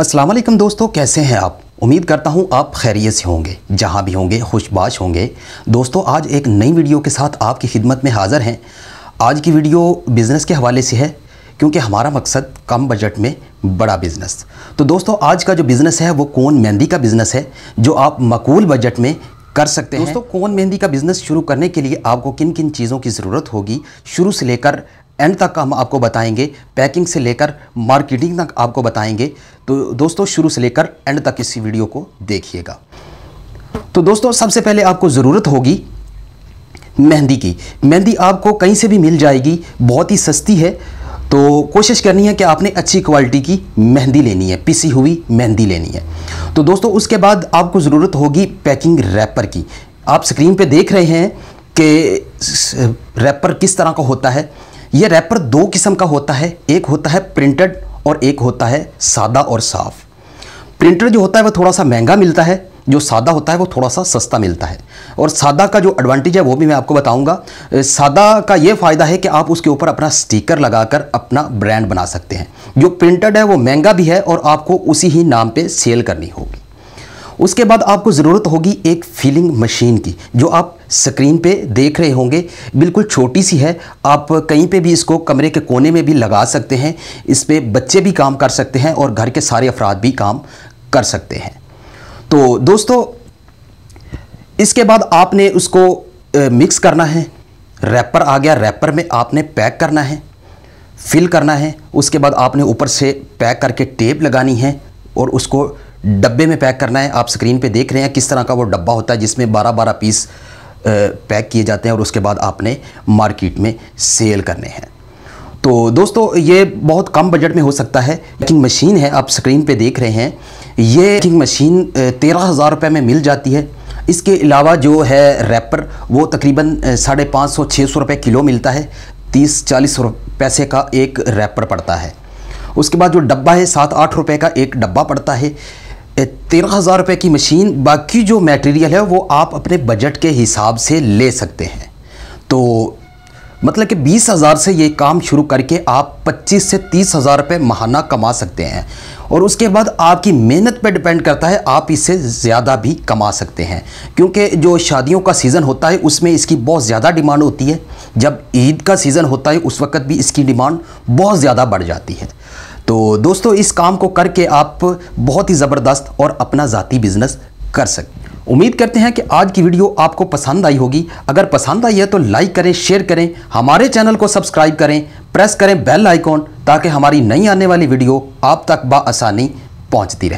अस्सलाम वालेकुम दोस्तों कैसे हैं आप उम्मीद करता हूं आप खैरियत से होंगे जहां भी होंगे खुशबाश होंगे दोस्तों आज एक नई वीडियो के साथ आपकी खिदमत में हाज़र हैं आज की वीडियो बिज़नेस के हवाले से है क्योंकि हमारा मकसद कम बजट में बड़ा बिज़नेस तो दोस्तों आज का जो बिज़नेस है वो कौन मेहंदी का बिज़नेस है जो आप मकूल बजट में कर सकते हैं दोस्तों कौन मेहंदी का बिज़नेस शुरू करने के लिए आपको किन किन चीज़ों की ज़रूरत होगी शुरू से लेकर एंड तक हम आपको बताएंगे पैकिंग से लेकर मार्केटिंग तक आपको बताएंगे तो दोस्तों शुरू से लेकर एंड तक इस वीडियो को देखिएगा तो दोस्तों सबसे पहले आपको ज़रूरत होगी मेहंदी की मेहंदी आपको कहीं से भी मिल जाएगी बहुत ही सस्ती है तो कोशिश करनी है कि आपने अच्छी क्वालिटी की मेहंदी लेनी है पिसी हुई मेहंदी लेनी है तो दोस्तों उसके बाद आपको ज़रूरत होगी पैकिंग रैपर की आप स्क्रीन पे देख रहे हैं कि रैपर किस तरह का होता है ये रैपर दो किस्म का होता है एक होता है प्रिंटेड और एक होता है सादा और साफ़ प्रिंटेड जो होता है वह थोड़ा सा महंगा मिलता है जो सादा होता है वो थोड़ा सा सस्ता मिलता है और सादा का जो एडवांटेज है वो भी मैं आपको बताऊंगा सादा का ये फ़ायदा है कि आप उसके ऊपर अपना स्टिकर लगाकर अपना ब्रांड बना सकते हैं जो प्रिंटेड है वो महंगा भी है और आपको उसी ही नाम पे सेल करनी होगी उसके बाद आपको ज़रूरत होगी एक फीलिंग मशीन की जो आप स्क्रीन पे देख रहे होंगे बिल्कुल छोटी सी है आप कहीं पे भी इसको कमरे के कोने में भी लगा सकते हैं इस पर बच्चे भी काम कर सकते हैं और घर के सारे अफराद भी काम कर सकते हैं तो दोस्तों इसके बाद आपने उसको मिक्स करना है रैपर आ गया रैपर में आपने पैक करना है फिल करना है उसके बाद आपने ऊपर से पैक करके टेप लगानी है और उसको डब्बे में पैक करना है आप स्क्रीन पे देख रहे हैं किस तरह का वो डब्बा होता है जिसमें 12-12 पीस पैक किए जाते हैं और उसके बाद आपने मार्केट में सेल करने हैं तो दोस्तों ये बहुत कम बजट में हो सकता है पैकिंग मशीन है आप स्क्रीन पे देख रहे हैं ये पैकिंग मशीन तेरह हज़ार रुपये में मिल जाती है इसके अलावा जो है रैपर वो तकरीबन साढ़े पाँच सौ छः सौ रुपये किलो मिलता है तीस चालीस पैसे का एक रैपर पड़ता है उसके बाद जो डब्बा है सात आठ रुपये का एक डब्बा पड़ता है तेरह हज़ार रुपये की मशीन बाकी जो मटेरियल है वो आप अपने बजट के हिसाब से ले सकते हैं तो मतलब कि बीस हज़ार से ये काम शुरू करके आप पच्चीस से तीस हज़ार रुपये महाना कमा सकते हैं और उसके बाद आपकी मेहनत पर डिपेंड करता है आप इससे ज़्यादा भी कमा सकते हैं क्योंकि जो शादियों का सीज़न होता है उसमें इसकी बहुत ज़्यादा डिमांड होती है जब ईद का सीज़न होता है उस वक्त भी इसकी डिमांड बहुत ज़्यादा बढ़ जाती है तो दोस्तों इस काम को करके आप बहुत ही ज़बरदस्त और अपना ज़ाती बिज़नेस कर सकते उम्मीद करते हैं कि आज की वीडियो आपको पसंद आई होगी अगर पसंद आई है तो लाइक करें शेयर करें हमारे चैनल को सब्सक्राइब करें प्रेस करें बेल आइकॉन ताकि हमारी नई आने वाली वीडियो आप तक बसानी पहुँचती रहे